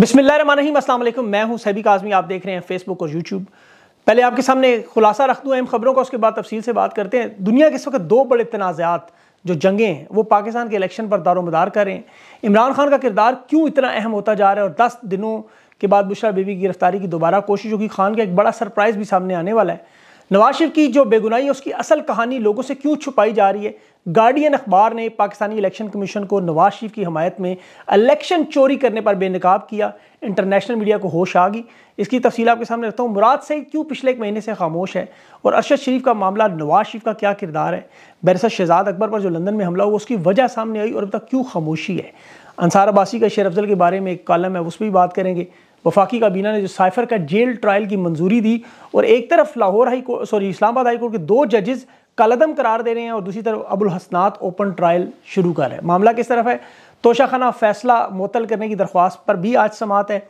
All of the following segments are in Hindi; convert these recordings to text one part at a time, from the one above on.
बिसमीम मैं हूं सैबिक काजमी आप देख रहे हैं फेसबुक और यूट्यूब पहले आपके सामने खुलासा रख दूँ अहम खबरों का उसके बाद तफसील से बात करते हैं दुनिया के इस वक्त दो बड़े तनाज़ात जो जंगें हैं वो पाकिस्तान के इलेक्शन पर दारोमदार कर रहे हैं इमरान खान का किरदार क्यों इतना अहम होता जा रहा है और दस दिनों के बाद बुशरा बीबी की गिरफ्तारी की दोबारा कोशिश होगी खान का एक बड़ा सरप्राइज़ भी सामने आने वाला है नवाज शरीफ की जो बेगुनाई है उसकी असल कहानी लोगों से क्यों छुपाई जा रही है गार्डियन अखबार ने पाकिस्तानी इलेक्शन कमीशन को नवाज शरीफ की हमायत में इलेक्शन चोरी करने पर बेनकाब किया इंटरनेशनल मीडिया को होश आ गई इसकी तफसील आपके सामने रखता हूँ मुराद से क्यों पिछले एक महीने से खामोश है और अरशद शरीफ का मामला नवाज शरीफ का क्या किरदार है बैरिसर शहजाद अकबर पर जो लंदन में हमला हुआ उसकी वजह सामने आई और अब तक क्यों खामोशी है अंसार अबासी का शेर अफजल के बारे में एक कॉलम है उस पर भी बात करेंगे वफाकी काबीना ने जो साइफर का जेल ट्रायल की मंजूरी दी और एक तरफ Lahore high court sorry Islamabad high court के दो जजेस कलदम करार दे रहे हैं और दूसरी तरफ अबुल हसनात ओपन ट्रायल शुरू कर हैं मामला किस तरफ है तोशाखाना फैसला मुतल करने की दरख्वास्त पर भी आज समात है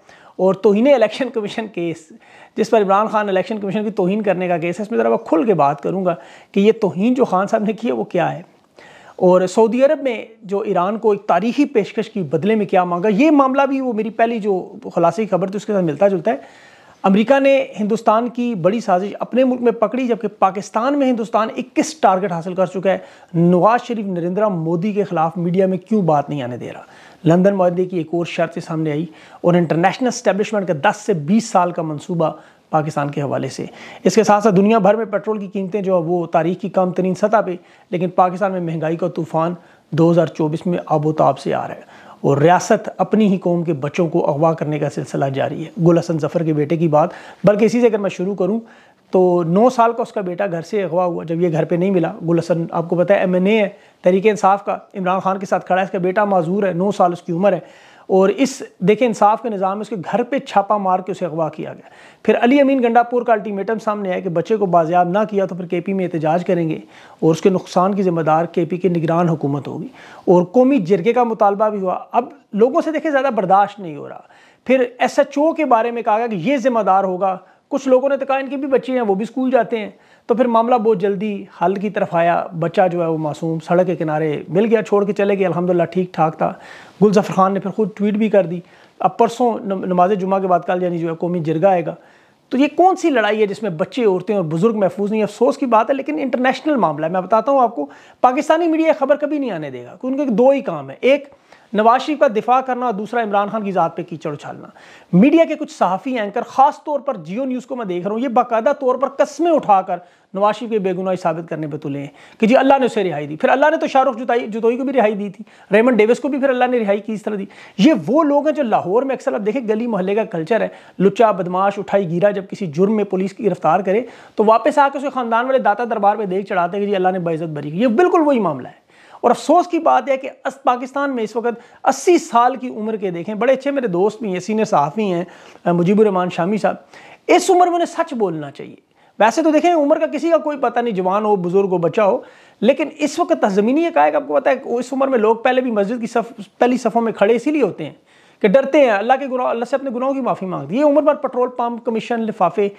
और तोहन इलेक्शन कमीशन केस जिस पर इमरान खान इलेक्शन कमीशन की तोहन करने का केस है इसमें ज़रा खुल के बात करूँगा कि ये तोहन जो खान साहब ने की है वो क्या है और सऊदी अरब में जो ईरान को एक तारीखी पेशकश की बदले में क्या मांगा ये मामला भी वो मेरी पहली जो खुलासे की खबर थी उसके साथ मिलता जुलता है अमेरिका ने हिंदुस्तान की बड़ी साजिश अपने मुल्क में पकड़ी जबकि पाकिस्तान में हिंदुस्तान 21 टारगेट हासिल कर चुका है नवाज शरीफ नरेंद्र मोदी के खिलाफ मीडिया में क्यों बात नहीं आने दे रहा लंदन माहे की एक और शर्त सामने आई और इंटरनेशनल स्टैब्लिशमेंट का 10 से 20 साल का मंसूबा पाकिस्तान के हवाले से इसके साथ साथ दुनिया भर में पेट्रोल की कीमतें जो है वो तारीख की कम तरीन सतह पर लेकिन पाकिस्तान में महंगाई का तूफ़ान 2024 में आबोताब से आ रहा है और रियासत अपनी ही कौम के बच्चों को अगवा करने का सिलसिला जारी है गुल हसन जफ़र के बेटे की बात बल्कि इसी से अगर मैं शुरू करूँ तो नौ साल का उसका बेटा घर से अगवा हुआ जब ये घर पे नहीं मिला गुल हसन आपको पता है एम एन ए है तरीक़ानसाफ़ का इमरान खान के साथ खड़ा है इसका बेटा माजूर है नौ साल उसकी उम्र है और इस देखें इंसाफ के निज़ाम में उसके घर पे छापा मार के उसे अगवा किया गया फिर अली अमीन गंडापुर का अल्टीमेटम सामने आया कि बच्चे को बाजियाब ना किया तो फिर के पी में एहतजाज करेंगे और उसके नुकसान की जिम्मेदार के पी की निगरान हुकूमत होगी और कौमी जिरगे का मुतालबा भी हुआ अब लोगों से देखें ज़्यादा बर्दाश्त नहीं हो रहा फिर एस एच ओ के बारे में कहा गया कि ये जिम्मेदार होगा कुछ लोगों ने तो कहा इनकी भी बच्चे हैं वो भी स्कूल जाते हैं तो फिर मामला बहुत जल्दी हल की तरफ आया बच्चा जो है वो मासूम सड़क के किनारे मिल गया छोड़ के चले गए अलहमदिल्ला ठीक ठाक था गुलजफर खान ने फिर खुद ट्वीट भी कर दी अब परसों नमाज जुमा के बाद कल यानी जो है कौमी जिरगा आएगा तो ये कौन सी लड़ाई है जिसमें बच्चे औरतें और बुज़ुर्ग महफूज नहीं अफसोस की बात है लेकिन इंटरनेशनल मामला है मैं बताता हूँ आपको पाकिस्तानी मीडिया खबर कभी नहीं आने देगा क्योंकि दो ही काम है एक नवाज शरीफ का दिफा करना और दूसरा इमरान खान की ज़ात पे कीचड़ उछालना मीडिया के कुछ सहाफ़ी एंकर खास तौर पर जियो न्यूज़ को मैं देख रहा हूँ ये बाकायदा तौर पर कस्में उठाकर नवाज शरीफ के बेगुनाही साबित करने पर तुले हैं कि जी अल्लाह ने उसे रिहाई दी फिर अल्लाह ने तो शाहरुख जुताई जुतोई को भी रिहाई दी थी रेमन डेविस को भी फिर अल्लाह ने रिहाई की इस तरह दी ये वो लोग हैं जो लाहौर में अक्सर आप देखें गली मोहल्ले का कल्चर है लुचा बदमाश उठाई गिरा जब किसी जुर्म में पुलिस की गिरफ्तार करे तो वापस आकर उसके खानदान वाले दाता दरबार में देख चढ़ाते कि जी अल्लाह ने बेज़त भरी ये बिल्कुल वही मामला है और अफसोस की बात है कि पाकिस्तान में इस वक्त 80 साल की उम्र के देखें बड़े अच्छे मेरे दोस्त भी हैं सीनियर सहाफ़ी हैं मुजीबरहमान शामी साहब इस उम्र में उन्हें सच बोलना चाहिए वैसे तो देखें उम्र का किसी का कोई पता नहीं जवान हो बुजुर्ग हो बच्चा हो लेकिन इस वक्त तजमीनी एक आएगा आपको पता है इस उम्र में लोग पहले भी मस्जिद की सफ पहली सफ़ों में खड़े इसीलिए होते हैं कि डरते हैं अल्लाह के गुनाह अल्लाह से अपने गुनाहों की माफ़ी मांगती है ये उम्र पर पेट्रोल पम्प कमीशन लिफाफे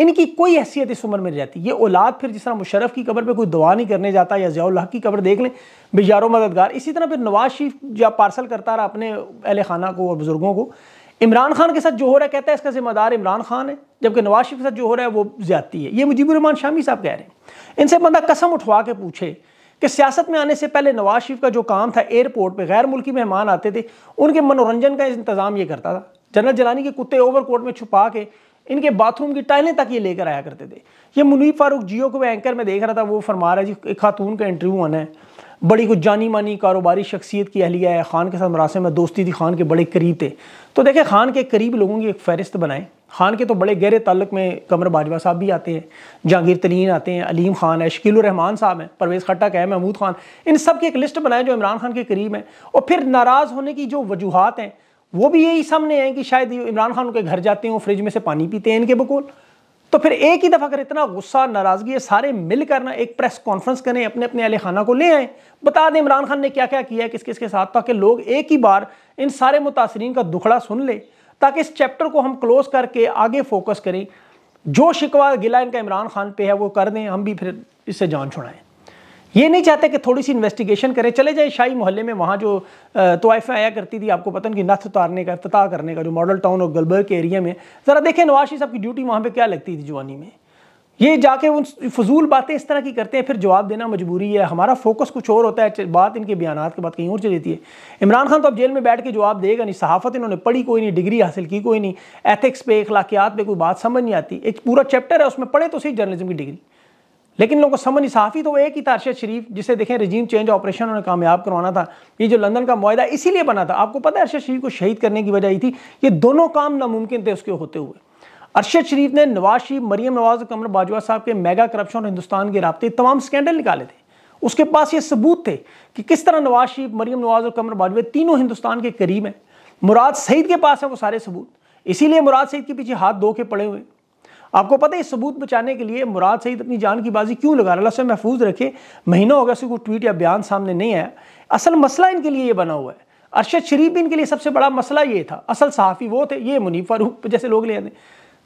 इनकी कोई हैसियत इस उम्र में नहीं रहती ये औलाद फिर जिस तरह मुशरफ की कबर पर कोई दुआ नहीं करने जाता या जियाउल की कबर देख लें बेजारो मददगार इसी तरह फिर नवाज शरीफ या पार्सल करता रहा अपने अहल खाना को और बुज़ुर्गों को इमरान खान के साथ जो हो रहा है कहता है इसका जिम्मेदार इमरान खान है जबकि नवाज शरीफ के साथ जो हो रहा है वो ज्यादती है ये मुजीबुररहमान शामी साहब कह रहे हैं इनसे बंदा कसम उठवा के पूछे कि सियासत में आने से पहले नवाज शरीफ का जो काम था एयरपोर्ट पर गैर मुल्की मेहमान आते थे उनके मनोरंजन का इंतज़ाम ये करता था जनरल जलानी के कुत्ते ओवर कोट में छुपा के इनके बाथरूम की टाइलें तक ये लेकर आया करते थे ये मुनीब फारूक जियो को मैं एंकर में देख रहा था वो फरमा रहा है जी एक खातून का इंटरव्यू आना है बड़ी कुछ जानी मानी कारोबारी शख्सियत की अहलिया है खान के साथ मरासम में दोस्ती थी खान के बड़े करीब थे तो देखें खान के करीब लोगों की एक फहरिस्त बनाएं खान के तो बड़े गहरे तल्लक में कमर बाजवा साहब भी आते हैं जहांगीर तरीन आते हैं अलीम खान है शकीलरहमान साहब हैं परवेज़ खट्टा है महमूद खान इन सब की एक लिस्ट बनाएं जो इमरान खान के करीब हैं और फिर नाराज़ होने की जो वजूहत हैं वो भी यही सामने आए कि शायद इमरान खान उनके घर जाते हैं फ्रिज में से पानी पीते हैं इनके बकोल तो फिर एक ही दफ़ा अगर इतना गुस्सा नाराज़गी है सारे मिल करना एक प्रेस कॉन्फ्रेंस करें अपने अपने अहल खाना को ले आए बता दें इमरान खान ने क्या क्या किया है किस किस के साथ ताकि लोग एक ही बार इन सारे मुतासरीन का दुखड़ा सुन ले ताकि इस चैप्टर को हम क्लोज करके आगे फोकस करें जो शिकवा गिला इनका इमरान खान पे है वो कर दें हम भी फिर इससे जान छुड़ाएं ये नहीं चाहते कि थोड़ी सी इन्वेस्टिगेशन करें चले जाए शाही मोहल्ले में वहाँ जो तोयफ़ें आया करती थी आपको पता नहीं नथ उतारने का अफ्ताह करने का जो मॉडल टाउन और गलबर के एरिया में ज़रा देखें नवाज शरीफ साहब की ड्यूटी वहाँ पर क्या लगती थी जवानी में ये जाके उन फजूल बातें इस तरह की करते हैं फिर जवाब देना मजबूरी है हमारा फोकस कुछ और होता है बात इनके बयान के बाद कहीं और चली जाती है इमरान खान तो अब जेल में बैठ के जवाब देगा नहीं सहाफत इन्होंने पढ़ी कोई नहीं डिग्री हासिल की कोई नहीं एथिक्स पे अखलाकियात पे कोई बात समझ नहीं आती एक पूरा चैप्टर है उसमें पढ़े तो सही जर्नलिज्म की डिग्री लेकिन लोगों को समझ नहीं साफ़ी तो वो एक ही था अरशद शरीफ जिसे देखें रजीम चेंज ऑपरेशन उन्होंने कामयाब करवाना था ये जो लंदन का माहा इसीलिए बना था आपको पता है अरशद शरीफ को शहीद करने की वजह थी ये दोनों काम नामुमकिन थे उसके होते हुए अरशद शरीफ ने नवाज शरीफ मरीम नवाज कमर बाजवा साहब के मेगा करप्शन और हिंदुस्तान के रबते तमाम स्कैंडल निकाले थे उसके पास ये सबूत थे कि किस तरह नवाज शरीफ मरीम नवाज और कमर बाजवा तीनों हिंदुस्तान के करीब हैं मुराद सईद के पास है वो सारे सबूत इसीलिए मुराद सईद के पीछे हाथ धो के पड़े हुए आपको पता है सबूत बचाने के लिए मुराद सईद अपनी जान की बाजी क्यों लगा रहा है महफूज रखे महीनों होगा से कोई ट्वीट या बयान सामने नहीं आया असल मसला इनके लिए ये बना हुआ है अरशद शरीफ इनके लिए सबसे बड़ा मसला ये था असल सहाफ़ी वो थे ये मुनीफ फारूक जैसे लोग ले आते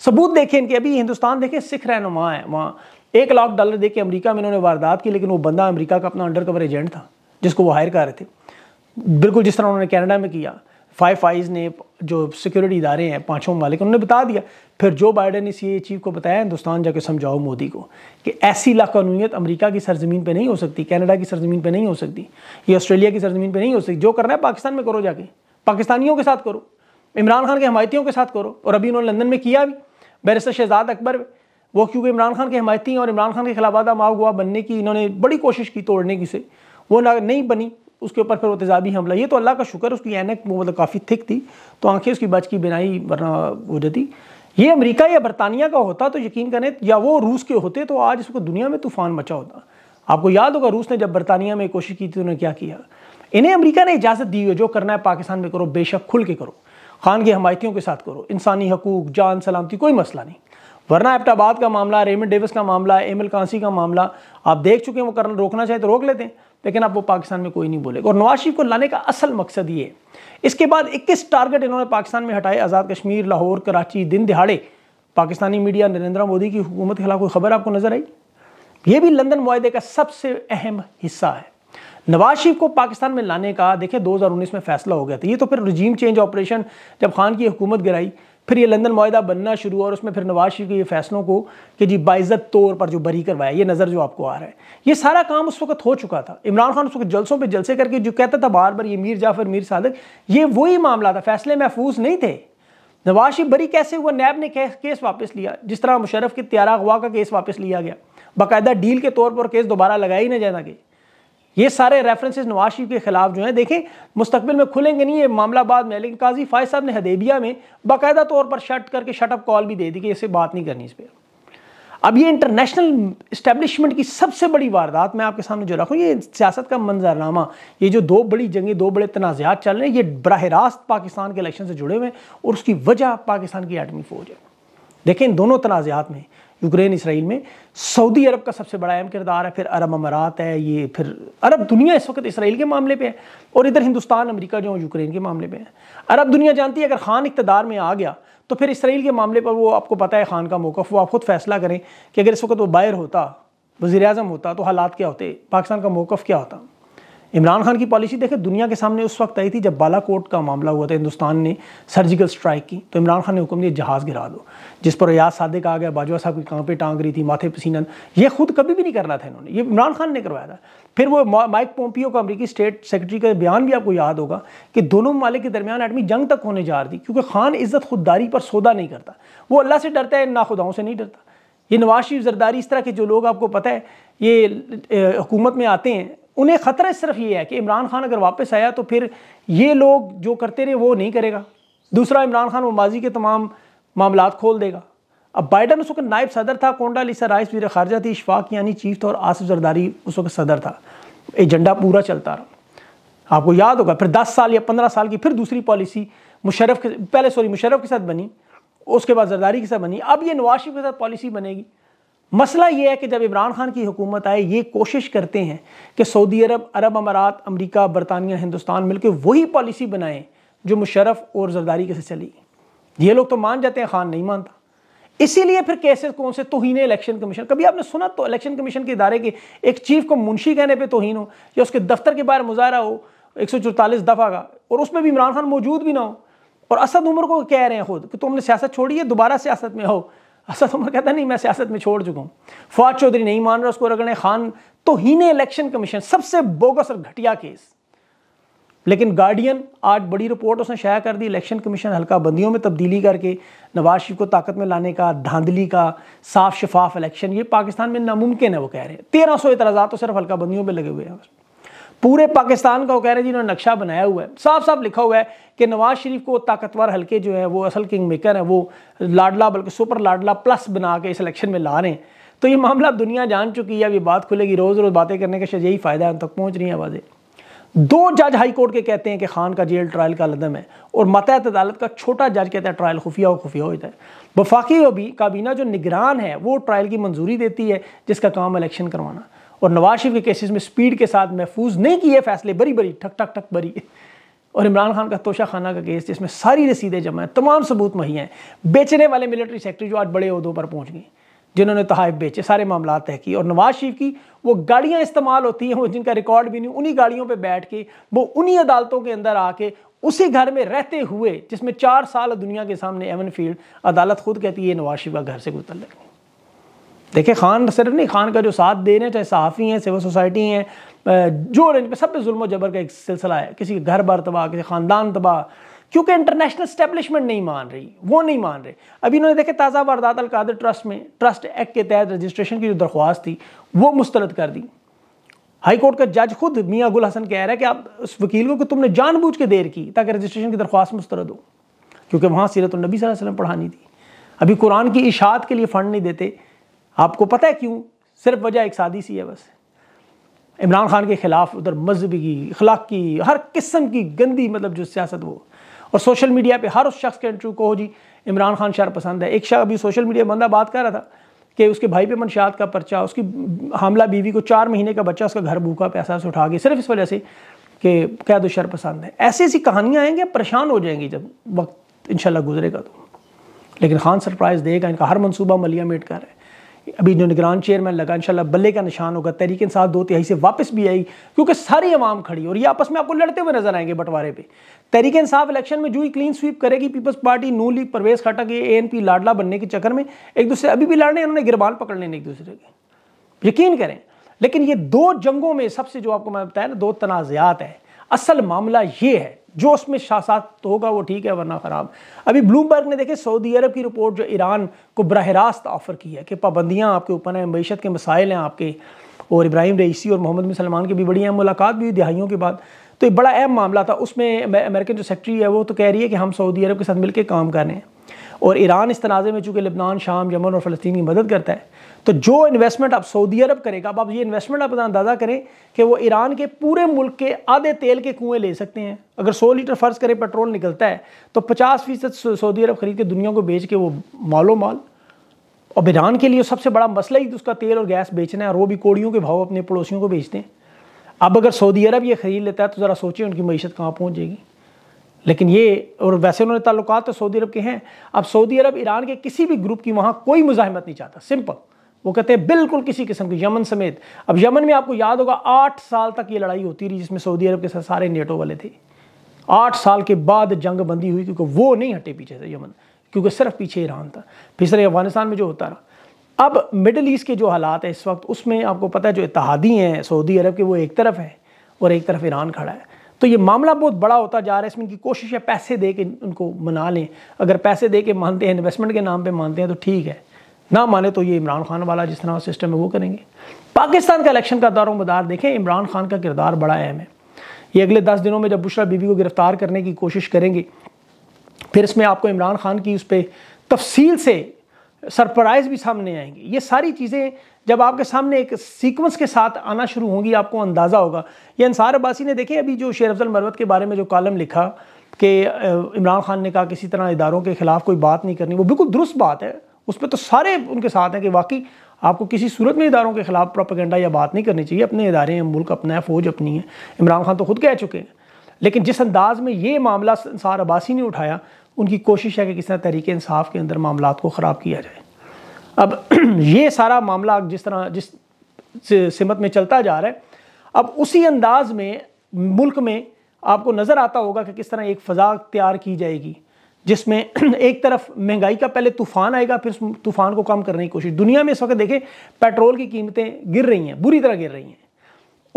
सबूत देखें इनके अभी हिंदुस्तान देखें सिख रहनुमा है वहाँ एक लाख डॉलर दे के अमरीका में इन्होंने वारदात की लेकिन वो बंदा अमरीका का अपना अंडर कवर एजेंट था जिसको वो हायर कर रहे थे बिल्कुल जिस तरह उन्होंने कैनेडा में किया फाइव फाइज़ ने जो सिक्योरिटी इदारे हैं पाँचों ममालिक उन्होंने बता दिया फिर जो बाइडन ने सी चीफ को बताया हिंदुस्तान जाकर समझाओ मोदी को कि ऐसी लाकानूनीत अमेरिका की सरजमीन पे नहीं हो सकती कनाडा की सरजमीन पे नहीं हो सकती या ऑस्ट्रेलिया की सरजमीन पे नहीं हो सकती जो करना है पाकिस्तान में करो जाके पाकिस्तानियों के साथ करो इमरान खान के हमायतियों के साथ करो और अभी उन्होंने लंदन में किया भी बैरिस्टर शहजाद अकबर वो क्योंकि इमरान खान के हमायती हैं और इमरान खान के खिलाफ आदा माव गुआ बनने की इन्होंने बड़ी कोशिश की तोड़ने की से वो नहीं बनी उसके ऊपर फिर वो तेजाबी हमला ये तो अल्लाह का शुक्र उसकी एनक मतलब काफ़ी थिक थी तो आंखें उसकी बच की बिनाई वरना हो जाती ये अमेरिका या बरतानिया का होता तो यकीन करें या वो रूस के होते तो आज इसको दुनिया में तूफान मचा होता आपको याद होगा रूस ने जब बरतानिया में कोशिश की थी तो उन्होंने क्या किया इन्हें अमरीका ने इजाज़त दी हुई जो करना है पाकिस्तान में करो बेशक खुल के करो खान की हमायतियों के साथ करो इंसानी हकूक जान सलामती कोई मसला नहीं वरना एबटाबाद का मामला रेमन डेविस का मामला एल कांसी का मामला आप देख चुके हैं वो करना रोकना चाहे तो रोक लेते हैं लेकिन अब वो पाकिस्तान में कोई नहीं बोलेगा और नवाज शरीफ को लाने का असल मकसद ये है इसके बाद इक्कीस टारगेट इन्होंने पाकिस्तान में हटाए आज़ाद कश्मीर लाहौर कराची दिन दिहाड़े पाकिस्तानी मीडिया नरेंद्र मोदी की हुकूमत के खिलाफ कोई खबर आपको नज़र आई ये भी लंदन मुआदे का सबसे अहम हिस्सा है नवाज शरीफ को पाकिस्तान में लाने का देखिए 2019 में फैसला हो गया था ये तो फिर रजीम चेंज ऑपरेशन जब खान की हुकूमत गिराई फिर ये लंदन माहिदा बनना शुरू हुआ और उसमें फिर नवाज शरीफ के ये फैसलों को कि जी बाइज़त तौर पर जो बरी करवाया ये नज़र जो आपको आ रहा है ये सारा काम उस वक्त हो चुका था इमरान खान उस वक्त जलसों पर जलसे करके जो कहता था बार बार ये मीर जाफर मीर सादक ये वही मामला था फैसले महफूज नहीं थे नवाज शरीफ बरी कैसे हुआ नैब ने केस वापस लिया जिस तरह मुशरफ के त्यारा अगवा का केस वापस लिया गया बाकायदा डील के तौर पर केस दोबारा लगाया ही नहीं जाना गया ये सारे रेफरेंसेस नवाज शरीफ के खिलाफ जो है देखें मुस्तबिल में खुलेंगे नहीं ये मामला बाद में लेकिन काजी फायद साहब ने हदेबिया में बाकायदा तौर पर शट करके शटअप कॉल भी दे दी कि इसे बात नहीं करनी इस पर अब ये इंटरनेशनल इस्टेब्लिशमेंट की सबसे बड़ी वारदात मैं आपके सामने जो रखूँ ये सियासत का मंजरनामा ये जो दो बड़ी जंगें दो बड़े तनाज़ात चल रहे हैं ये बरह रास्त पाकिस्तान के इलेक्शन से जुड़े हुए हैं और उसकी वजह पाकिस्तान की एटमी फ़ौज है देखें इन दोनों तनाज़ात में यूक्रेन इसराइल में सऊदी अरब का सबसे बड़ा अहम किरदार है फिर अरब अमारात है ये फिर अरब दुनिया इस वक्त इसराइल के मामले पे है और इधर हिंदुस्तान अमेरिका जो यूक्रेन के मामले पे है अरब दुनिया जानती है अगर खान इकतदार में आ गया तो फिर इसराइल के मामले पर वो आपको पता है खान का मौक़ वो आप खुद फैसला करें कि अगर इस वक्त वो बाहर होता वजीर अजम होता तो हालात क्या होते पाकिस्तान का मौक़ क्या होता इमरान खान की पॉलिसी देखें दुनिया के सामने उस वक्त आई थी जब बालाकोट का मामला हुआ था हिंदुस्तान ने सर्जिकल स्ट्राइक की तो इमरान खान ने हुक्म दिया जहाज़ गिरा दो जिस पर रियाज सादिक आ गया बाजवा साहब की कांपे टांग रही थी माथे पसीना ये खुद कभी भी नहीं करना था इन्होंने ये इमरान खान ने करवाया था फिर वो माइक पोम्पियो का अमरीकी स्टेट सेक्रेटरी का बयान भी आपको याद होगा कि दोनों ममालिक के दरमियान आदमी जंग तक होने जा रही थी क्योंकि खान इज़्ज़त खुददारी पर सौदा नहीं करता वो अल्लाह से डरता है ना खुदाओं से नहीं डरता ये नवाज शरीफ जरदारी इस तरह के जो लोग आपको पता है ये हुकूमत में आते हैं उन्हें ख़तरा सिर्फ ये है कि इमरान खान अगर वापस आया तो फिर ये लोग जो करते रहे वो नहीं करेगा दूसरा इमरान खान वो माजी के तमाम मामला खोल देगा अब बाइडन उस वक्त नायब सदर था कोंडा लिसा राइस वीर खारजा थी इशफाक यानी चीफ था और आसिफ जरदारी उस वक्त सदर था एजेंडा पूरा चलता रहा आपको याद होगा फिर 10 साल या 15 साल की फिर दूसरी पॉलिसी मुशरफ के पहले सॉरी मुशरफ के साथ बनी उसके बाद जरदारी के साथ बनी अब ये नवाज शरीफ के साथ पॉलिसी बनेगी मसला ये है कि जब इमरान खान की हुकूमत आए ये कोशिश करते हैं कि सऊदी अरब अरब अमारात अमरीका बरतानिया हिंदुस्तान मिलकर वही पॉलिसी बनाएं जो मुशरफ और जरदारी के से चली ये लोग तो मान जाते हैं खान नहीं मानता इसीलिए फिर केसेस कौन से तोहन इलेक्शन कमीशन कभी आपने सुना तो इलेक्शन कमीशन के इदारे के एक चीफ को मुंशी कहने पर तोहन हो या उसके दफ्तर के बाहर मुजाहरा हो एक सौ चौतालीस दफ़ा का और उसमें भी इमरान खान मौजूद भी ना हो और असद उम्र को कह रहे हैं खुद कि तुमने सियासत छोड़ी है दोबारा सियासत में हो असद उमर कहता नहीं मैं सियासत में छोड़ चुका हूँ फवाद चौधरी नहीं मान रहा उसको रगड़े खान तो ही ने इलेक्शन कमीशन सबसे बोगस और घटिया केस लेकिन गार्डियन आज बड़ी रिपोर्ट उसने शाया कर दी इलेक्शन कमीशन हल्का बंदियों में तब्दीली करके नवाज शरीफ को ताकत में लाने का धांधली का साफ शफाफ इलेक्शन ये पाकिस्तान में नामुमकिन है वो कह रहे हैं तेरह सौ इतराज़ा तो सिर्फ हल्का बंदियों में लगे हुए हैं पूरे पाकिस्तान का वो कह रहे हैं जिन्होंने नक्शा बनाया हुआ है साफ साफ लिखा हुआ है कि नवाज शरीफ को ताकतवर हल्के जो है वो असल किंग मेकर है वो लाडला बल्कि सुपर लाडला प्लस बना के इस इलेक्शन में ला रहे हैं तो ये मामला दुनिया जान चुकी है अब ये बात खुलेगी रोज़ रोज़ बातें करने का शायद यही फ़ायदा है उन तक पहुँच रही है आवाज़ें दो जज हाई कोर्ट के कहते हैं कि खान का जेल ट्रायल का लदम है और मतहत अदालत का छोटा जज कहता है ट्रायल खुफिया और खुफिया होता है वफाकी काबीना जो निगरान है वो ट्रायल की मंजूरी देती है जिसका काम इलेक्शन करवाना और नवाज शरीफ के केसेस में स्पीड के साथ महफूज नहीं किए फैसले बरी बरी ठक ठक ठक बरी और इमरान खान का तोशा खाना का केस जिसमें सारी रसीदें जमा हैं तमाम सबूत मही हैं बेचने वाले मिलिट्री सेक्टर जो आज बड़े अहदों पर पहुंच गए जिन्होंने तहाइफ बेचे सारे मामला तय किए और नवाज शरीफ की वो गाड़ियाँ इस्तेमाल होती हैं वो जिनका रिकॉर्ड भी नहीं उन्हीं गाड़ियों पर बैठ के वो उन्हीं अदालतों के अंदर आके उसी घर में रहते हुए जिसमें चार साल दुनिया के सामने एवन फील्ड अदालत खुद कहती है नवाज शरीफ का घर से मुतल देखिए खान सिर्फ नहीं खान का जो साथ दे रहे हैं चाहे सहाफ़ी हैं सिविल सोसाइटी हैं जो रेंज पे सब पे जुल्म जबर का एक सिलसिला है किसी के घर बार तबाह किसी ख़ानदान तबाह क्योंकि इंटरनेशनल स्टैब्लिशमेंट नहीं मान रही वो नहीं मान रहे अभी इन्होंने देखे ताज़ा वारदात अलकादर ट्रस्ट में ट्रस्ट एक्ट के तहत रजिस्ट्रेशन की जो दरख्वास्त थी वो मुस्तरद कर दी हाई कोर्ट का जज खुद मियाँ गुल हसन कह रहा है कि आप उस वकील को कि तुमने जानबूझ के देर की ताकि रजिस्ट्रेशन की दरख्वास्त मुस्तरद हो क्योंकि वहाँ सीरत नबी वसल्लम पढ़ानी थी अभी कुरान की इशात के लिए फ़ंड नहीं देते आपको पता है क्यों सिर्फ वजह एक सादी सी है बस इमरान खान के ख़िलाफ़ उधर मजहबी की अखलाक की हर किस्म की गंदी मतलब जो सियासत वो और सोशल मीडिया पे हर उस शख्स के इंटरव्यू को हो जी इमरान खान शार पसंद है एक शख्स अभी सोशल मीडिया बंदा बात कर रहा था कि उसके भाई पे मनशात का पर्चा उसकी हमला बीवी को चार महीने का बच्चा उसका घर भूखा पैसा से उठा के सिर्फ इस वजह से कि कैद शर पसंद है ऐसी ऐसी कहानियाँ आएंगी परेशान हो जाएंगी जब वक्त इनशाला गुजरेगा तो लेकिन खान सरप्राइज़ देगा इनका हर मनसूबा मलिया मेट कर है अभी जो निगरान चेयरमैन लगा इनशाला बल्ले का निशान होगा तहरीक इंसाफ दो तिहाई से वापस भी आई क्योंकि सारी आवाम खड़ी और ये आपस में आपको लड़ते हुए नजर आएंगे बंटवारे पे तहरीक इंसाफ इलेक्शन में जो ही क्लीन स्वीप करेगी पीपल्स पार्टी नू लीग प्रवेश खटक ये ए एन पी लाडला बनने के चक्कर में एक दूसरे अभी भी लड़ने उन्होंने गिरबान पकड़ लेने एक दूसरे के यकीन करें लेकिन ये दो जंगों में सबसे जो आपको मैं बताया ना दो तनाज़ात है असल मामला ये है जो उसमें शासात तो होगा वो ठीक है वरना ख़राब अभी ब्लूमबर्ग ने देखे सऊदी अरब की रिपोर्ट जो ईरान को बरह रास्त ऑफ़र की है कि पाबंदियाँ आपके ऊपर हैं मीशत के मसाइल हैं आपके और इब्राहिम रईसी और मोहम्मद बिन सलमान की भी बड़ी अहम मुलाकात भी हुई दिहाइयों के बाद तो एक बड़ा अहम मामला था उसमें अमेरिकन जो सेक्रेटरी है वो तो कह रही है कि हम सऊदी अरब के साथ मिलकर काम कर रहे हैं और ईरान इस तनाज़े में चूँकि लबनान शाम यमन और फ़लस्तीन की मदद करता है तो जो इन्वेस्टमेंट आप सऊदी अरब करेगा अब आप ये इन्वेस्टमेंट आप अंदाज़ा करें कि वो ईरान के पूरे मुल्क के आधे तेल के कुएँ ले सकते हैं अगर सौ लीटर फ़र्ज़ करें पेट्रोल निकलता है तो पचास फीसद सऊदी अरब ख़रीद के दुनिया को बेच के वो मालो माल और ईरान के लिए सबसे बड़ा मसला ही उसका तेल और गैस बेचना है और वो भी कोड़ियों के भाव अपने पड़ोसियों को बेचते हैं अब अगर सऊदी अरब ये ख़रीद लेता है तो ज़रा सोचिए उनकी मीशत कहाँ पहुँचेगी लेकिन ये और वैसे उन्होंने ताल्लुकात तो सऊदी अरब के हैं अब सऊदी अरब ईरान के किसी भी ग्रुप की वहाँ कोई मुजाहमत नहीं चाहता सिंपल वो कहते हैं बिल्कुल किसी किस्म की यमन समेत अब यमन में आपको याद होगा आठ साल तक ये लड़ाई होती रही जिसमें सऊदी अरब के साथ सारे नेटो वाले थे आठ साल के बाद जंग बंदी हुई क्योंकि वो नहीं हटे पीछे से यमन क्योंकि सिर्फ पीछे ईरान था फिर सर अफगानिस्तान में जो होता रहा अब मिडल ईस्ट के जो हालात हैं इस वक्त उसमें आपको पता है जो इतिहादी हैं सऊदी अरब के वो एक तरफ हैं और एक तरफ ईरान खड़ा है तो ये मामला बहुत बड़ा होता जा रहा है इसमें इनकी कोशिश है पैसे दे के उनको मना लें अगर पैसे दे के मानते हैं इन्वेस्टमेंट के नाम पर मानते हैं तो ठीक है ना माने तो ये इमरान खान वाला जिस तरह सिस्टम है वो करेंगे पाकिस्तान का इलेक्शन का दारो मदार देखें इमरान खान का किरदार बड़ा अहम है ये अगले दस दिनों में जब बुशरा बीबी को गिरफ्तार करने की कोशिश करेंगे फिर इसमें आपको इमरान खान की उस पर तफसील से सरप्राइज भी सामने आएंगे ये सारी चीज़ें जब आपके सामने एक सीक्वेंस के साथ आना शुरू होंगी आपको अंदाज़ा होगा ये अंसार अब्बासी ने देखे अभी जो शेर अफजल मरवत के बारे में जो कॉलम लिखा कि इमरान खान ने कहा किसी तरह इदारों के ख़िलाफ़ कोई बात नहीं करनी वो बिल्कुल दुरुस्त बात है उस पर तो सारे उनके साथ हैं कि वाकई आपको किसी सूरत में इदारों के ख़िलाफ़ प्रोपागेंडा या बात नहीं करनी चाहिए अपने इदारे हैं मुल्क अपना है फ़ौज अपनी है इमरान खान तो खुद कह चुके हैं लेकिन जिस अंदाज में ये मामला संसार अब्बासी ने उठाया उनकी कोशिश है कि किस तरह तहरीक इंसाफ के अंदर मामला को ख़राब किया जाए अब ये सारा मामला जिस तरह जिस सिमत में चलता जा रहा है अब उसी अंदाज में मुल्क में आपको नज़र आता होगा कि किस तरह एक फ़जा तैयार की जाएगी जिसमें एक तरफ महंगाई का पहले तूफ़ान आएगा फिर उस तूफ़ान को कम करने की कोशिश दुनिया में इस वक्त देखें पेट्रोल की कीमतें गिर रही हैं बुरी तरह गिर रही हैं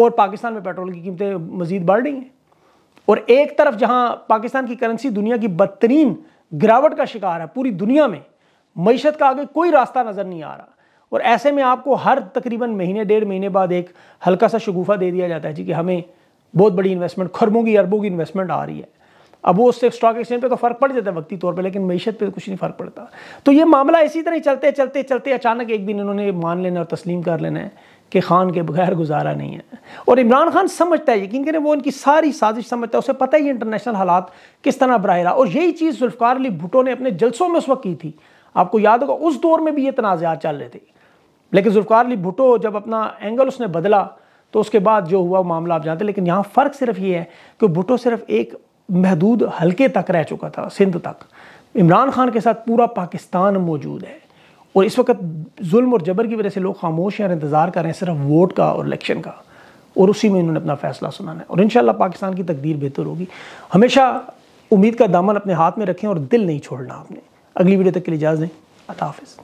और पाकिस्तान में पेट्रोल की कीमतें मज़ीद बढ़ रही हैं और एक तरफ जहां पाकिस्तान की करेंसी दुनिया की बदतरीन गिरावट का शिकार है पूरी दुनिया में मीशत का आगे कोई रास्ता नज़र नहीं आ रहा और ऐसे में आपको हर तकरीबन महीने डेढ़ महीने बाद एक हल्का सा शगुफा दे दिया जाता है जी कि हमें बहुत बड़ी इन्वेस्टमेंट खरबों की अरबों की इन्वेस्टमेंट आ रही है अब वो उससे स्टॉक एक्सचेंज पे तो फ़र्क पड़ जाता है वक्ती तौर पे लेकिन मीशत पे तो कुछ नहीं फ़र्क पड़ता तो ये मामला इसी तरह चलते चलते चलते अचानक एक दिन इन्होंने मान लेना और तस्लीम कर लेना है कि खान के बगैर गुजारा नहीं है और इमरान खान समझता है यकीन करें वो इनकी सारी साजिश समझता है उसे पता ही इंटरनेशनल हालात किस तरह बरह और यही चीज़ जुल्फकार अली भुटो ने अपने जलसों में उस वक्त की थी आपको याद होगा उस दौर में भी ये तनाज़ात चल रहे थे लेकिन जुल्फकार अली भुटो जब अपना एंगल उसने बदला तो उसके बाद जो हुआ मामला आप जानते लेकिन यहाँ फ़र्क सिर्फ ये है कि भुटो सिर्फ एक महदूद हल्के तक रह चुका था सिंध तक इमरान खान के साथ पूरा पाकिस्तान मौजूद है और इस वक्त जुल्म और जबर की वजह से लोग खामोश हैं और इंतज़ार कर रहे हैं सिर्फ वोट का और इलेक्शन का और उसी में इन्होंने अपना फैसला सुनाना है और इन पाकिस्तान की तकदीर बेहतर होगी हमेशा उम्मीद का दामन अपने हाथ में रखें और दिल नहीं छोड़ना आपने अगली वीडियो तक के लिए इजाज़ दें अल्लाह हाफिज़